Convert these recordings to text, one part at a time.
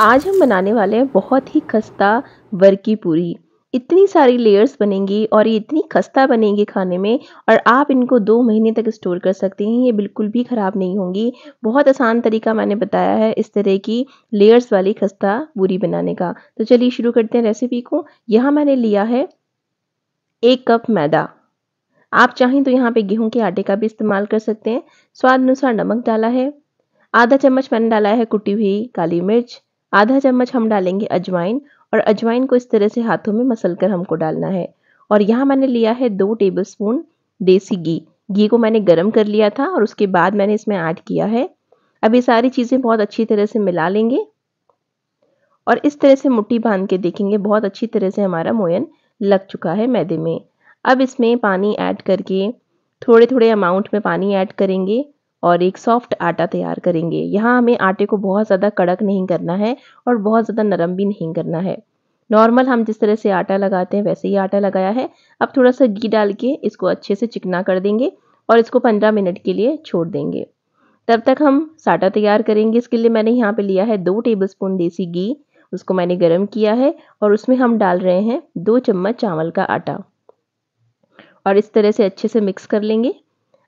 आज हम बनाने वाले हैं बहुत ही खस्ता वर की पूरी इतनी सारी लेयर्स बनेंगी और ये इतनी खस्ता बनेंगी खाने में और आप इनको दो महीने तक स्टोर कर सकते हैं ये बिल्कुल भी ख़राब नहीं होंगी बहुत आसान तरीका मैंने बताया है इस तरह की लेयर्स वाली खस्ता पूरी बनाने का तो चलिए शुरू करते हैं रेसिपी को यहाँ मैंने लिया है एक कप मैदा आप चाहें तो यहाँ पे गेहूं के आटे का भी इस्तेमाल कर सकते हैं स्वाद अनुसार नमक डाला है आधा चम्मच मैंने डाला है कुटी हुई काली मिर्च आधा चम्मच हम डालेंगे अजवाइन और अजवाइन को इस तरह से हाथों में मसल कर हमको डालना है और यहाँ मैंने लिया है दो टेबल स्पून देसी घी घी को मैंने गर्म कर लिया था और उसके बाद मैंने इसमें ऐड किया है अब ये सारी चीज़ें बहुत अच्छी तरह से मिला लेंगे और इस तरह से मुट्ठी बांध के देखेंगे बहुत अच्छी तरह से हमारा मोयन लग चुका है मैदे में अब इसमें पानी ऐड करके थोड़े थोड़े अमाउंट में पानी ऐड करेंगे और एक सॉफ्ट आटा तैयार करेंगे यहाँ हमें आटे को बहुत ज़्यादा कड़क नहीं करना है और बहुत ज़्यादा नरम भी नहीं करना है नॉर्मल हम जिस तरह से आटा लगाते हैं वैसे ही आटा लगाया है अब थोड़ा सा घी डाल के इसको अच्छे से चिकना कर देंगे और इसको पंद्रह मिनट के लिए छोड़ देंगे तब तक हम साटा तैयार करेंगे इसके लिए मैंने यहाँ पे लिया है दो टेबलस्पून देसी घी उसको मैंने गर्म किया है और उसमें हम डाल रहे हैं दो चम्मच चावल का आटा और इस तरह से अच्छे से मिक्स कर लेंगे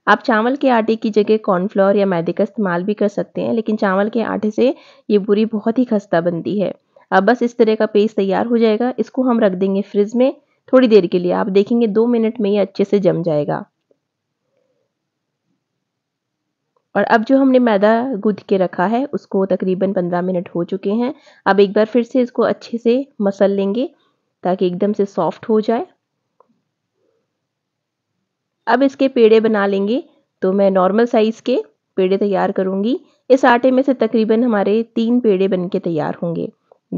आप चावल के आटे की जगह कॉर्नफ्लोर या मैदे का इस्तेमाल भी कर सकते हैं लेकिन चावल के आटे से ये पूरी बहुत ही खस्ता बनती है अब बस इस तरह का पेस्ट तैयार हो जाएगा इसको हम रख देंगे फ्रिज में थोड़ी देर के लिए आप देखेंगे दो मिनट में ये अच्छे से जम जाएगा और अब जो हमने मैदा गूंथ के रखा है उसको तकरीबन पंद्रह मिनट हो चुके हैं अब एक बार फिर से इसको अच्छे से मसल लेंगे ताकि एकदम से सॉफ्ट हो जाए अब इसके पेड़े बना लेंगे तो मैं नॉर्मल साइज़ के पेड़े तैयार करूँगी इस आटे में से तकरीबन हमारे तीन पेड़े बन के तैयार होंगे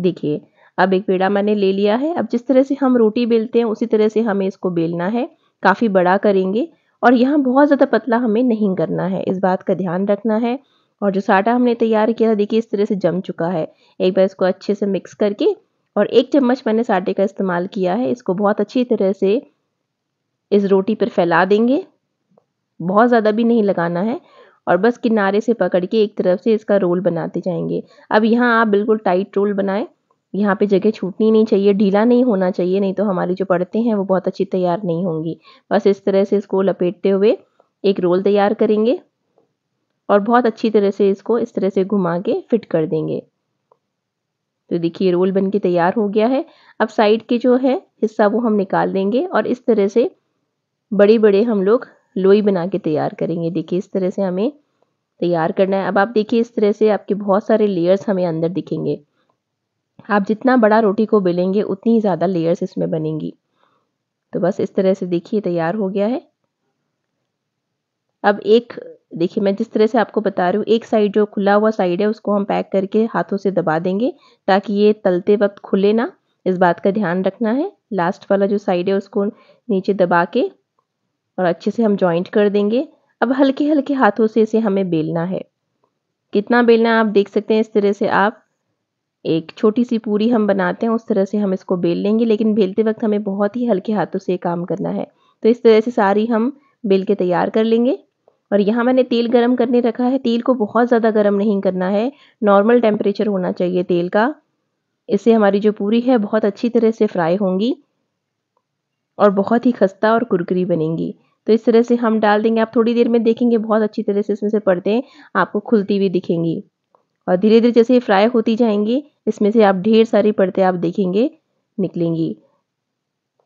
देखिए अब एक पेड़ा मैंने ले लिया है अब जिस तरह से हम रोटी बेलते हैं उसी तरह से हमें इसको बेलना है काफ़ी बड़ा करेंगे और यहाँ बहुत ज़्यादा पतला हमें नहीं करना है इस बात का ध्यान रखना है और जो साटा हमने तैयार किया था देखिए इस तरह से जम चुका है एक बार इसको अच्छे से मिक्स करके और एक चम्मच मैंने साटे का इस्तेमाल किया है इसको बहुत अच्छी तरह से इस रोटी पर फैला देंगे बहुत ज़्यादा भी नहीं लगाना है और बस किनारे से पकड़ के एक तरफ से इसका रोल बनाते जाएंगे अब यहाँ आप बिल्कुल टाइट रोल बनाएं यहाँ पे जगह छूटनी नहीं चाहिए ढीला नहीं होना चाहिए नहीं तो हमारी जो पड़ते हैं वो बहुत अच्छी तैयार नहीं होंगी बस इस तरह से इसको लपेटते हुए एक रोल तैयार करेंगे और बहुत अच्छी तरह से इसको इस तरह से घुमा के फिट कर देंगे तो देखिए रोल बन के तैयार हो गया है अब साइड के जो है हिस्सा वो हम निकाल देंगे और इस तरह से बड़े-बड़े हम लोग लोई बना के तैयार करेंगे देखिए इस तरह से हमें तैयार करना है अब आप देखिए इस तरह से आपके बहुत सारे लेयर्स हमें अंदर दिखेंगे आप जितना बड़ा रोटी को बेलेंगे उतनी ही ज़्यादा लेयर्स इसमें बनेंगी तो बस इस तरह से देखिए तैयार हो गया है अब एक देखिए मैं जिस तरह से आपको बता रही हूँ एक साइड जो खुला हुआ साइड है उसको हम पैक करके हाथों से दबा देंगे ताकि ये तलते वक्त खुले ना इस बात का ध्यान रखना है लास्ट वाला जो साइड है उसको नीचे दबा के और अच्छे से हम ज्वाइंट कर देंगे अब हल्के हल्के हाथों से इसे हमें बेलना है कितना बेलना है आप देख सकते हैं इस तरह से आप एक छोटी सी पूरी हम बनाते हैं उस तरह से हम इसको बेल लेंगे लेकिन बेलते वक्त हमें बहुत ही हल्के हाथों से काम करना है तो इस तरह से सारी हम बेल के तैयार कर लेंगे और यहाँ मैंने तेल गरम करने रखा है तेल को बहुत ज़्यादा गरम नहीं करना है नॉर्मल टेम्परेचर होना चाहिए तेल का इससे हमारी जो पूरी है बहुत अच्छी तरह से फ्राई होंगी और बहुत ही खस्ता और कुरकुरी बनेंगी तो इस तरह से हम डाल देंगे आप थोड़ी देर में देखेंगे बहुत अच्छी तरह से इसमें से हैं आपको खुलती हुई दिखेंगी और धीरे धीरे जैसे ये फ्राई होती जाएंगी इसमें से आप ढेर सारी पड़ते आप देखेंगे निकलेंगी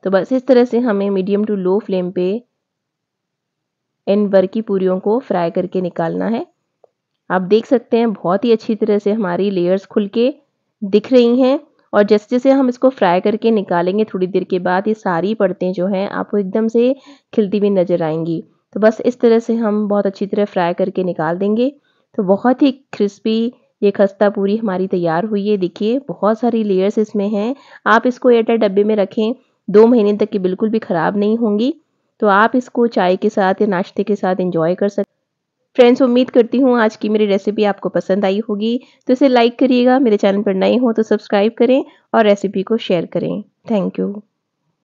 तो बस इस तरह से हमें मीडियम टू लो फ्लेम पे इन बर्की पूरियों को फ्राई करके निकालना है आप देख सकते हैं बहुत ही अच्छी तरह से हमारी लेयर्स खुल के दिख रही हैं और जैसे जैसे हम इसको फ्राई करके निकालेंगे थोड़ी देर के बाद ये सारी परतें जो हैं आपको एकदम से खिलती हुई नज़र आएंगी तो बस इस तरह से हम बहुत अच्छी तरह फ्राई करके निकाल देंगे तो बहुत ही क्रिस्पी ये खस्ता पूरी हमारी तैयार हुई है देखिए बहुत सारी लेयर्स इसमें हैं आप इसको एयरटाइट डब्बे में रखें दो महीने तक की बिल्कुल भी ख़राब नहीं होंगी तो आप इसको चाय के साथ या नाश्ते के साथ इंजॉय कर सकते फ्रेंड्स उम्मीद करती हूँ आज की मेरी रेसिपी आपको पसंद आई होगी तो इसे लाइक करिएगा मेरे चैनल पर नए हो तो सब्सक्राइब करें और रेसिपी को शेयर करें थैंक यू